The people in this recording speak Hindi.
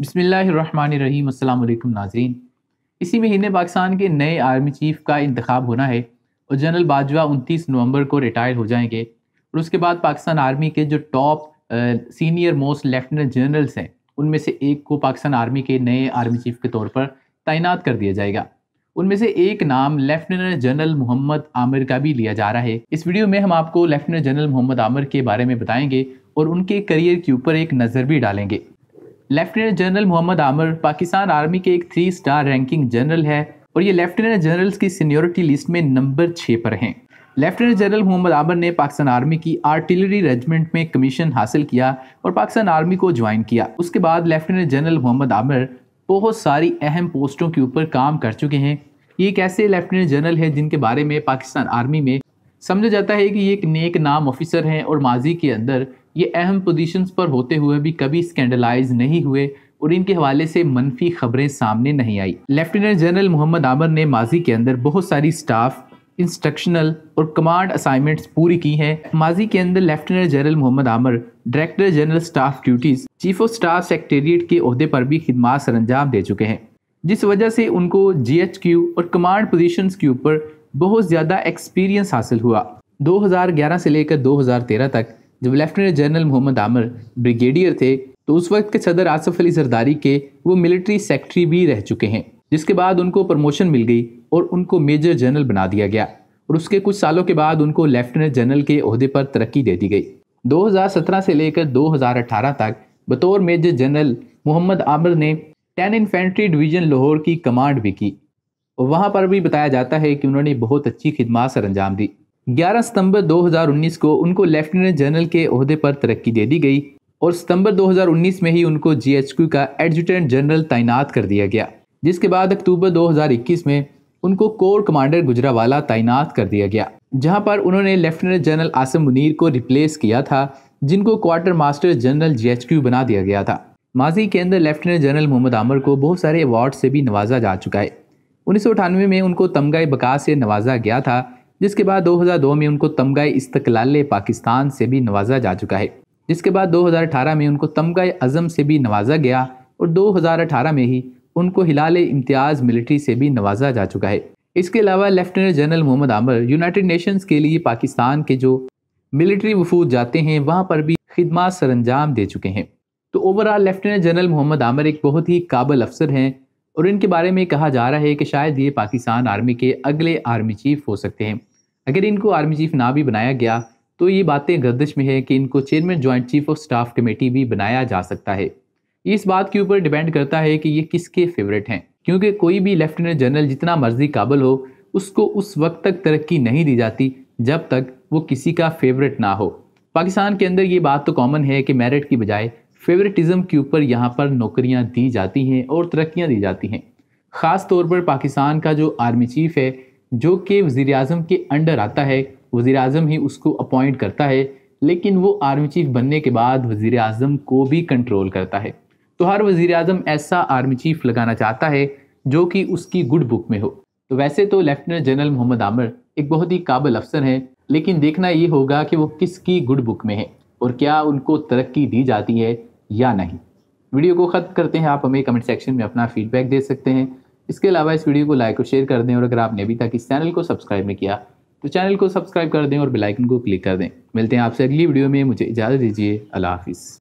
बसमीम अल्लाम नाजरीन इसी महीने पाकिस्तान के नए आर्मी चीफ का इंतखब होना है और जनरल बाजवा 29 नवंबर को रिटायर हो जाएंगे और उसके बाद पाकिस्तान आर्मी के जो top senior most lieutenant generals हैं उनमें से एक को पाकिस्तान आर्मी के नए आर्मी चीफ के तौर पर तैनात कर दिया जाएगा उनमें से एक नाम लेफ्टिनेंट जनरल मोहम्मद आमिर का भी लिया जा रहा है इस वीडियो में हम आपको लेफ्टिनेंट जनरल मोहम्मद आमिर के बारे में बताएंगे और उनके करियर के ऊपर एक नज़र भी डालेंगे lieutenant general Mohammad Amir Pakistan army के एक थ्री स्टार रैंकिंग जनरल है और ये लेफ्टिनेंट जनरल्स की सीनियोरिटी लिस्ट में नंबर छः पर हैं लेफ्टिनेंट जनरल मोहम्मद आमिर ने पाकिस्तान आर्मी की आर्टिलरी रेजिमेंट में कमीशन हासिल किया और पाकिस्तान आर्मी को ज्वाइन किया उसके बाद लेफ्टिनेंट जनरल मोहम्मद आमिर बहुत सारी अहम पोस्टों के ऊपर काम कर चुके हैं ये एक ऐसे लेफ्टिनेंट जनरल है जिनके बारे में पाकिस्तान आर्मी में समझा जाता है कि ये एक नेक नाम ऑफिसर हैं और माजी के अंदर ये अहम पोजीशंस पर होते हुए भी कभी स्कैंडलाइज नहीं हुए और इनके हवाले से मनफी खबरें सामने नहीं आई लेफ्टिनेंट जनरल मोहम्मद आमर ने माजी के अंदर बहुत सारी स्टाफ इंस्ट्रक्शनल और कमांड असाइनमेंट्स पूरी की हैं माजी के अंदर lieutenant general Mohammad Amer director general staff duties chief of staff secretariat के अहदे पर भी खिदमात सर अंजाम दे चुके हैं जिस वजह से उनको जी एच क्यू और कमांड पोजिशन के ऊपर बहुत ज़्यादा एक्सपीरियंस हासिल हुआ 2011 से लेकर 2013 तक जब lieutenant general Mohammad Amir brigadier थे तो उस वक्त के सदर आसफ अली जरदारी के वो मिलिट्री सेक्रेटरी भी रह चुके हैं जिसके बाद उनको प्रमोशन मिल गई और उनको मेजर जनरल बना दिया गया और उसके कुछ सालों के बाद उनको लेफ्टिनेंट जनरल के अहदे पर तरक्की दे दी गई 2017 से लेकर 2018 तक बतौर मेजर जनरल मोहम्मद आमिर ने टेन इन्फेंट्री डिवीजन लाहौर की कमांड भी की वहाँ पर भी बताया जाता है कि उन्होंने बहुत अच्छी खिदमत सर अंजाम दी 11 सितंबर 2019 को उनको लेफ्टिनेंट जनरल के अहदे पर तरक्की दे दी गई और सितंबर 2019 में ही उनको जीएचक्यू का एडजुटेंट जनरल तैनात कर दिया गया जिसके बाद अक्टूबर 2021 में उनको कोर कमांडर गुजरावाला तैनात कर दिया गया जहां पर उन्होंने लेफ्टिनेंट जनरल आसम मुनीर को रिप्लेस किया था जिनको क्वार्टर मास्टर जनरल जी बना दिया गया था माजी के अंदर लेफ्टिनेंट जनरल मोहम्मद आमर को बहुत सारे अवार्ड से भी नवाजा जा चुका है उन्नीस में उनको तमगा बका से नवाजा गया था जिसके बाद 2002 में उनको तमगा इस्तकलाल पाकिस्तान से भी नवाजा जा चुका है जिसके बाद 2018 में उनको तमगा अज़म से भी नवाजा गया और 2018 में ही उनको हिलाल इम्तियाज़ मिलिट्री से भी नवाजा जा चुका है इसके अलावा लेफ्टिनेंट जनरल मोहम्मद आमर यूनाइटेड नेशंस के लिए पाकिस्तान के जो मिलिट्री वफूद जाते हैं वहाँ पर भी खिदमत सरंजाम दे चुके हैं तो ओवरऑल लेफ्टिनेंट जनरल मोहम्मद आमर एक बहुत ही काबल अफसर हैं और इनके बारे में कहा जा रहा है कि शायद ये पाकिस्तान आर्मी के अगले आर्मी चीफ हो सकते हैं अगर इनको आर्मी चीफ ना भी बनाया गया तो ये बातें गर्दिश में है कि इनको chairman joint chief of staff committee भी बनाया जा सकता है इस बात के ऊपर डिपेंड करता है कि ये किसके फेवरेट हैं क्योंकि कोई भी लेफ्टिनेंट जनरल जितना मर्जी काबल हो उसको उस वक्त तक तरक्की नहीं दी जाती जब तक वो किसी का फेवरेट ना हो पाकिस्तान के अंदर ये बात तो कॉमन है कि मेरिट की बजाय फेवरेटिज्म के ऊपर यहाँ पर नौकरियाँ दी जाती हैं और तरक्कियाँ दी जाती हैं ख़ास तौर पर पाकिस्तान का जो आर्मी चीफ है जो कि वज़ी अजम के अंडर आता है वज़ी अजम ही उसको अपॉइंट करता है लेकिन वो आर्मी चीफ बनने के बाद वज़ी अजम को भी कंट्रोल करता है तो हर वज़ी अजम ऐसा आर्मी चीफ लगाना चाहता है जो कि उसकी गुड बुक में हो तो वैसे तो लेफ्टिनेंट जनरल मोहम्मद आमिर एक बहुत ही काबिल अफसर हैं लेकिन देखना ये होगा कि वो किसकी गुड बुक में है और क्या उनको तरक्की दी जाती है या नहीं वीडियो को ख़त्म करते हैं आप हमें कमेंट सेक्शन में अपना फीडबैक दे सकते हैं इसके अलावा इस वीडियो को लाइक और शेयर कर दें और अगर आपने अभी तक इस चैनल को सब्सक्राइब नहीं किया तो चैनल को सब्सक्राइब कर दें और बेलाइकन को क्लिक कर दें मिलते हैं आपसे अगली वीडियो में मुझे इजाज़त दीजिए अल्लाह हाफिज़